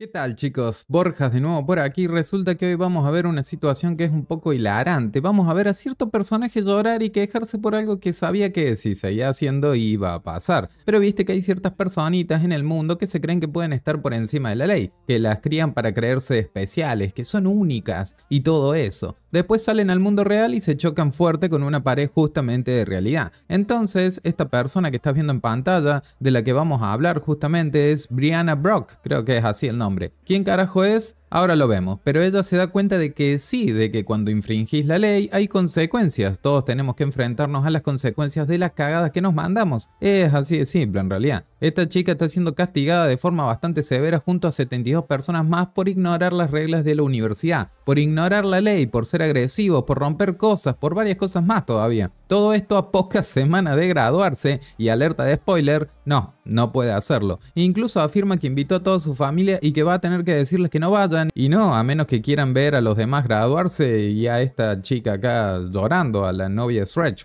¿Qué tal chicos? Borjas de nuevo por aquí. Resulta que hoy vamos a ver una situación que es un poco hilarante. Vamos a ver a cierto personaje llorar y quejarse por algo que sabía que si seguía haciendo iba a pasar. Pero viste que hay ciertas personitas en el mundo que se creen que pueden estar por encima de la ley, que las crían para creerse especiales, que son únicas y todo eso. Después salen al mundo real y se chocan fuerte con una pared justamente de realidad. Entonces, esta persona que estás viendo en pantalla, de la que vamos a hablar justamente, es Brianna Brock, creo que es así el nombre ¿Quién carajo es? Ahora lo vemos, pero ella se da cuenta de que sí, de que cuando infringís la ley hay consecuencias, todos tenemos que enfrentarnos a las consecuencias de las cagadas que nos mandamos. Es así de simple en realidad. Esta chica está siendo castigada de forma bastante severa junto a 72 personas más por ignorar las reglas de la universidad, por ignorar la ley, por ser agresivo, por romper cosas, por varias cosas más todavía. Todo esto a pocas semanas de graduarse y alerta de spoiler, no, no puede hacerlo. Incluso afirma que invitó a toda su familia y que va a tener que decirles que no vayan y no, a menos que quieran ver a los demás graduarse y a esta chica acá llorando, a la novia Stretch.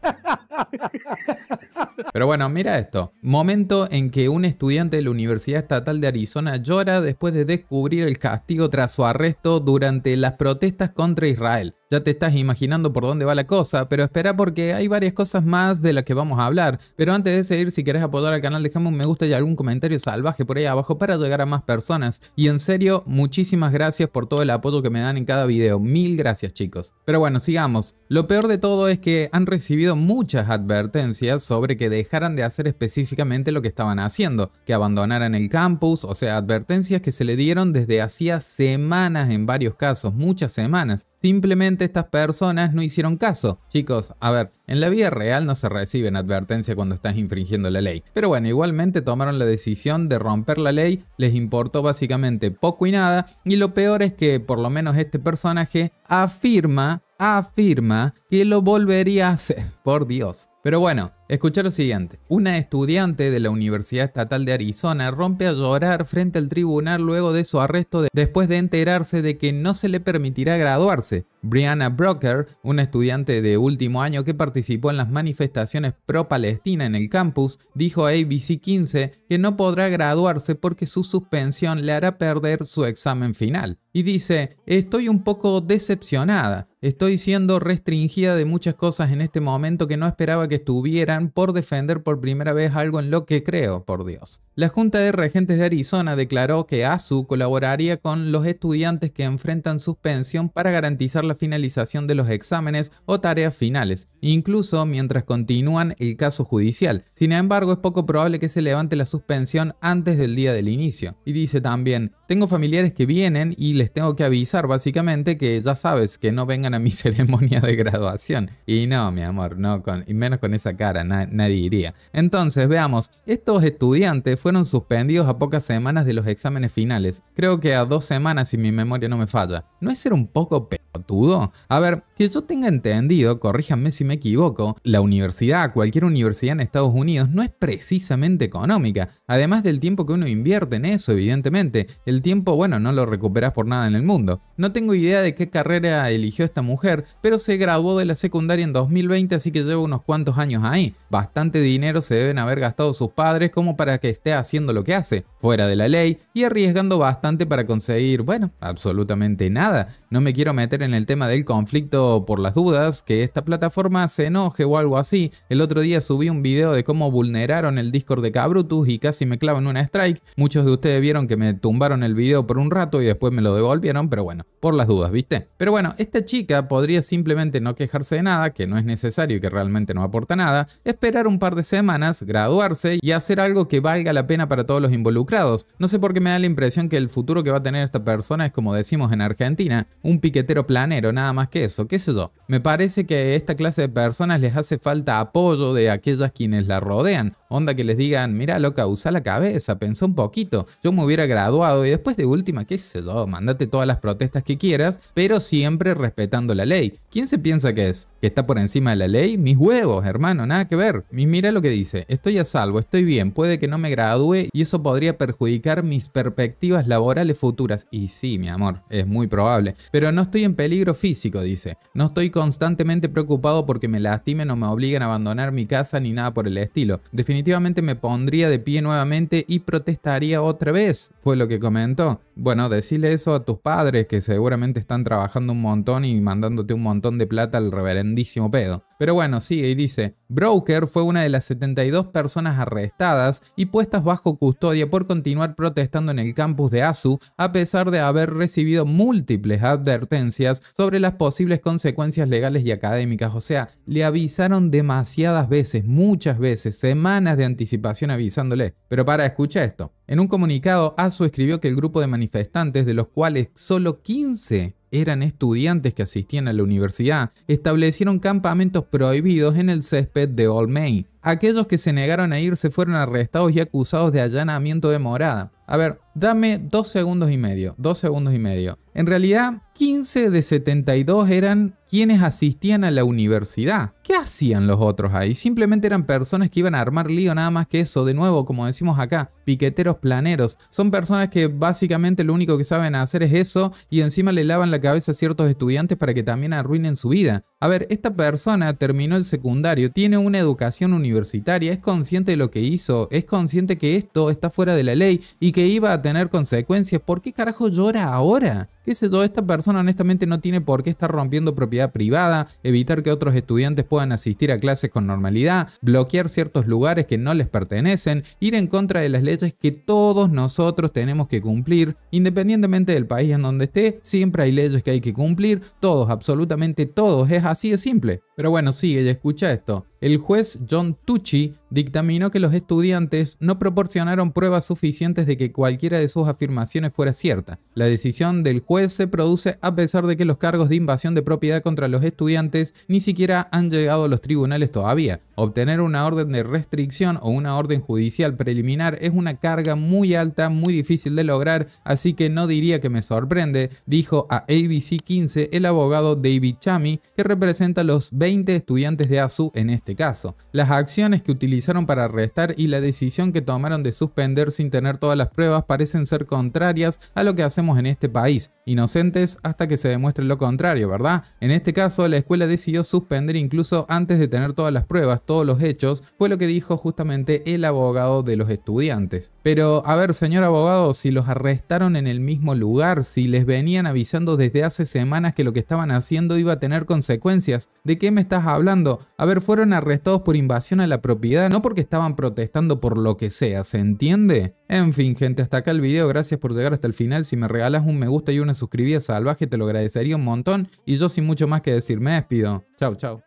Pero bueno, mira esto. Momento en que un estudiante de la Universidad Estatal de Arizona llora después de descubrir el castigo tras su arresto durante las protestas contra Israel. Ya te estás imaginando por dónde va la cosa, pero espera porque hay varias cosas más de las que vamos a hablar. Pero antes de seguir, si querés apoyar al canal, dejame un me gusta y algún comentario salvaje por ahí abajo para llegar a más personas. Y en serio, muchísimas gracias por todo el apoyo que me dan en cada video. Mil gracias, chicos. Pero bueno, sigamos. Lo peor de todo es que han recibido muchas advertencias sobre que dejaran de hacer específicamente lo que estaban haciendo, que abandonaran el campus, o sea, advertencias que se le dieron desde hacía semanas en varios casos, muchas semanas. Simplemente estas personas no hicieron caso. Chicos, a ver, en la vida real no se reciben advertencias cuando estás infringiendo la ley. Pero bueno, igualmente tomaron la decisión de romper la ley, les importó básicamente poco y nada, y lo peor es que por lo menos este personaje afirma, afirma que lo volvería a hacer por Dios. Pero bueno, escucha lo siguiente. Una estudiante de la Universidad Estatal de Arizona rompe a llorar frente al tribunal luego de su arresto después de enterarse de que no se le permitirá graduarse. Brianna Brocker, una estudiante de último año que participó en las manifestaciones pro-Palestina en el campus, dijo a ABC 15 que no podrá graduarse porque su suspensión le hará perder su examen final. Y dice, estoy un poco decepcionada, estoy siendo restringida de muchas cosas en este momento que no esperaba que estuvieran por defender por primera vez algo en lo que creo, por Dios. La Junta de Regentes de Arizona declaró que ASU colaboraría con los estudiantes que enfrentan suspensión para garantizar la finalización de los exámenes o tareas finales, incluso mientras continúan el caso judicial. Sin embargo, es poco probable que se levante la suspensión antes del día del inicio. Y dice también, tengo familiares que vienen y les tengo que avisar básicamente que ya sabes que no vengan a mi ceremonia de graduación. Y no, mi amor, no y menos con esa cara, nadie iría. Entonces, veamos, estos estudiantes fueron suspendidos a pocas semanas de los exámenes finales. Creo que a dos semanas si mi memoria no me falla. ¿No es ser un poco pelotudo? A ver, que yo tenga entendido, corríjanme si me equivoco, la universidad, cualquier universidad en Estados Unidos, no es precisamente económica. Además del tiempo que uno invierte en eso, evidentemente. El tiempo, bueno, no lo recuperas por nada en el mundo. No tengo idea de qué carrera eligió esta mujer, pero se graduó de la secundaria en 2020, así que que lleva unos cuantos años ahí. Bastante dinero se deben haber gastado sus padres como para que esté haciendo lo que hace, fuera de la ley y arriesgando bastante para conseguir, bueno, absolutamente nada. No me quiero meter en el tema del conflicto por las dudas, que esta plataforma se enoje o algo así. El otro día subí un video de cómo vulneraron el Discord de Cabrutus y casi me clavan una strike. Muchos de ustedes vieron que me tumbaron el video por un rato y después me lo devolvieron, pero bueno, por las dudas, ¿viste? Pero bueno, esta chica podría simplemente no quejarse de nada, que no es necesario y que realmente no aporta nada, esperar un par de semanas, graduarse y hacer algo que valga la pena para todos los involucrados. No sé por qué me da la impresión que el futuro que va a tener esta persona es como decimos en Argentina, un piquetero planero, nada más que eso, qué sé yo. Me parece que a esta clase de personas les hace falta apoyo de aquellas quienes la rodean. Onda que les digan, mira loca, usa la cabeza, pensó un poquito. Yo me hubiera graduado y después de última, qué sé yo, mándate todas las protestas que quieras, pero siempre respetando la ley. ¿Quién se piensa que es? ¿Que está por encima de la ley? Mis huevos, hermano, nada que ver. mira lo que dice, estoy a salvo, estoy bien, puede que no me gradúe y eso podría perjudicar mis perspectivas laborales futuras. Y sí, mi amor, es muy probable. Pero no estoy en peligro físico, dice. No estoy constantemente preocupado porque me lastimen o me obliguen a abandonar mi casa ni nada por el estilo. Definitivamente me pondría de pie nuevamente y protestaría otra vez, fue lo que comentó. Bueno, decirle eso a tus padres que seguramente están trabajando un montón y mandándote un montón de plata al reverendísimo pedo. Pero bueno, sigue y dice, Broker fue una de las 72 personas arrestadas y puestas bajo custodia por continuar protestando en el campus de ASU a pesar de haber recibido múltiples advertencias sobre las posibles consecuencias legales y académicas. O sea, le avisaron demasiadas veces, muchas veces, semanas de anticipación avisándole. Pero para, escucha esto. En un comunicado, ASU escribió que el grupo de manifestantes manifestantes, de los cuales solo 15 eran estudiantes que asistían a la universidad, establecieron campamentos prohibidos en el césped de Old May. Aquellos que se negaron a ir se fueron arrestados y acusados de allanamiento de morada. A ver, dame dos segundos y medio, dos segundos y medio. En realidad, 15 de 72 eran quienes asistían a la universidad. ¿Qué hacían los otros ahí? Simplemente eran personas que iban a armar lío nada más que eso. De nuevo, como decimos acá, piqueteros planeros. Son personas que básicamente lo único que saben hacer es eso y encima le lavan la cabeza a ciertos estudiantes para que también arruinen su vida. A ver, esta persona terminó el secundario, tiene una educación universitaria, es consciente de lo que hizo, es consciente que esto está fuera de la ley y que iba a tener consecuencias. ¿Por qué carajo llora ahora? qué sé yo, esta persona honestamente no tiene por qué estar rompiendo propiedad privada, evitar que otros estudiantes puedan asistir a clases con normalidad, bloquear ciertos lugares que no les pertenecen, ir en contra de las leyes que todos nosotros tenemos que cumplir, independientemente del país en donde esté, siempre hay leyes que hay que cumplir, todos, absolutamente todos, es Así de simple. Pero bueno, sí, ella escucha esto el juez John Tucci dictaminó que los estudiantes no proporcionaron pruebas suficientes de que cualquiera de sus afirmaciones fuera cierta. La decisión del juez se produce a pesar de que los cargos de invasión de propiedad contra los estudiantes ni siquiera han llegado a los tribunales todavía. Obtener una orden de restricción o una orden judicial preliminar es una carga muy alta, muy difícil de lograr, así que no diría que me sorprende, dijo a ABC 15 el abogado David Chami, que representa a los 20 estudiantes de ASU en este este caso, las acciones que utilizaron para arrestar y la decisión que tomaron de suspender sin tener todas las pruebas parecen ser contrarias a lo que hacemos en este país, inocentes hasta que se demuestre lo contrario, ¿verdad? En este caso, la escuela decidió suspender incluso antes de tener todas las pruebas, todos los hechos, fue lo que dijo justamente el abogado de los estudiantes. Pero, a ver, señor abogado, si los arrestaron en el mismo lugar, si les venían avisando desde hace semanas que lo que estaban haciendo iba a tener consecuencias, ¿de qué me estás hablando? A ver, fueron a arrestados por invasión a la propiedad, no porque estaban protestando por lo que sea, ¿se entiende? En fin, gente, hasta acá el video, gracias por llegar hasta el final. Si me regalas un me gusta y una suscribida salvaje, te lo agradecería un montón. Y yo sin mucho más que decir, me despido. Chao, chao.